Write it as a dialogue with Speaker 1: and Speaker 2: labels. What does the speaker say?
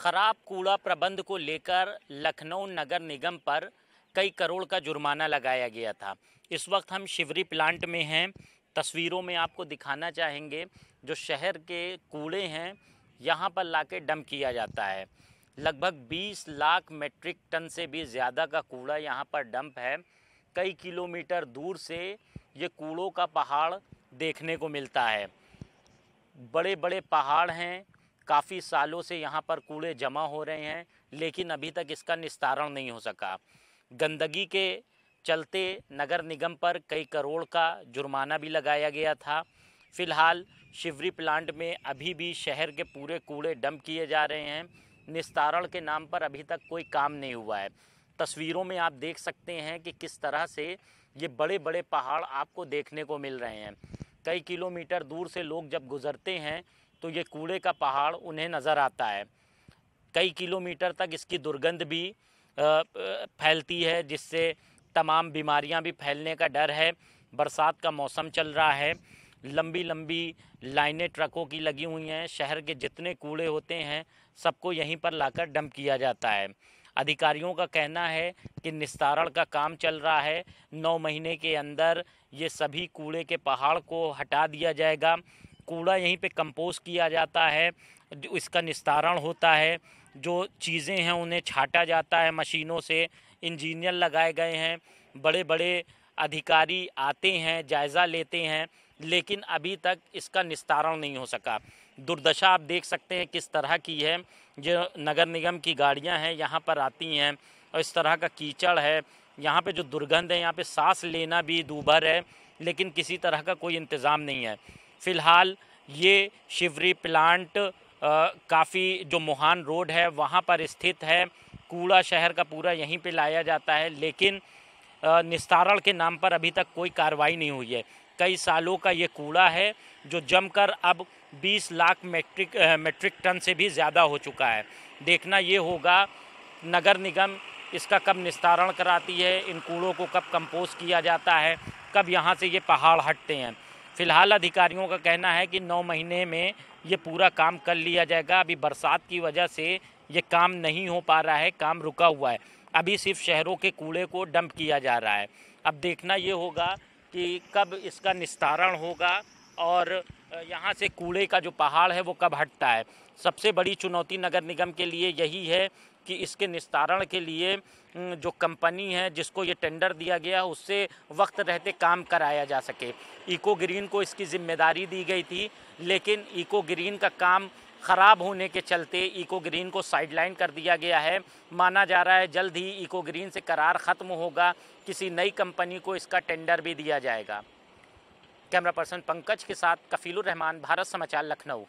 Speaker 1: खराब कूड़ा प्रबंध को लेकर लखनऊ नगर निगम पर कई करोड़ का जुर्माना लगाया गया था इस वक्त हम शिवरी प्लांट में हैं तस्वीरों में आपको दिखाना चाहेंगे जो शहर के कूड़े हैं यहाँ पर ला के डम किया जाता है लगभग 20 लाख मेट्रिक टन से भी ज़्यादा का कूड़ा यहाँ पर डंप है कई किलोमीटर दूर से ये कूड़ों का पहाड़ देखने को मिलता है बड़े बड़े पहाड़ हैं काफ़ी सालों से यहाँ पर कूड़े जमा हो रहे हैं लेकिन अभी तक इसका निस्तारण नहीं हो सका गंदगी के चलते नगर निगम पर कई करोड़ का जुर्माना भी लगाया गया था फिलहाल शिवरी प्लांट में अभी भी शहर के पूरे कूड़े डंप किए जा रहे हैं निस्तारण के नाम पर अभी तक कोई काम नहीं हुआ है तस्वीरों में आप देख सकते हैं कि किस तरह से ये बड़े बड़े पहाड़ आपको देखने को मिल रहे हैं कई किलोमीटर दूर से लोग जब गुज़रते हैं तो ये कूड़े का पहाड़ उन्हें नज़र आता है कई किलोमीटर तक इसकी दुर्गंध भी फैलती है जिससे तमाम बीमारियां भी फैलने का डर है बरसात का मौसम चल रहा है लंबी लंबी लाइनें ट्रकों की लगी हुई हैं शहर के जितने कूड़े होते हैं सबको यहीं पर लाकर डंप किया जाता है अधिकारियों का कहना है कि निस्तारण का काम चल रहा है नौ महीने के अंदर ये सभी कूड़े के पहाड़ को हटा दिया जाएगा कूड़ा यहीं पे कंपोस्ट किया जाता है इसका निस्तारण होता है जो चीज़ें हैं उन्हें छाटा जाता है मशीनों से इंजीनियर लगाए गए हैं बड़े बड़े अधिकारी आते हैं जायज़ा लेते हैं लेकिन अभी तक इसका निस्तारण नहीं हो सका दुर्दशा आप देख सकते हैं किस तरह की है जो नगर निगम की गाड़ियां हैं यहाँ पर आती हैं और इस तरह का कीचड़ है यहाँ पे जो दुर्गंध है यहाँ पे सांस लेना भी दूभर है लेकिन किसी तरह का कोई इंतज़ाम नहीं है फ़िलहाल ये शिवरी प्लांट काफ़ी जो मोहान रोड है वहाँ पर स्थित है कूड़ा शहर का पूरा यहीं पे लाया जाता है लेकिन निस्तारण के नाम पर अभी तक कोई कार्रवाई नहीं हुई है कई सालों का ये कूड़ा है जो जमकर अब 20 लाख मेट्रिक मेट्रिक टन से भी ज़्यादा हो चुका है देखना ये होगा नगर निगम इसका कब निस्तारण कराती है इन कूड़ों को कब कंपोज किया जाता है कब यहाँ से ये पहाड़ हटते हैं फिलहाल अधिकारियों का कहना है कि नौ महीने में ये पूरा काम कर लिया जाएगा अभी बरसात की वजह से ये काम नहीं हो पा रहा है काम रुका हुआ है अभी सिर्फ शहरों के कूड़े को डंप किया जा रहा है अब देखना ये होगा कि कब इसका निस्तारण होगा और यहाँ से कूड़े का जो पहाड़ है वो कब हटता है सबसे बड़ी चुनौती नगर निगम के लिए यही है कि इसके निस्तारण के लिए जो कंपनी है जिसको ये टेंडर दिया गया उससे वक्त रहते काम कराया जा सके इको ग्रीन को इसकी जिम्मेदारी दी गई थी लेकिन इको ग्रीन का काम ख़राब होने के चलते इको ग्रीन को साइडलाइन कर दिया गया है माना जा रहा है जल्द ही इको ग्रीन से करार ख़त्म होगा किसी नई कंपनी को इसका टेंडर भी दिया जाएगा कैमरा पर्सन पंकज के साथ कफीलुर रहमान भारत समाचार लखनऊ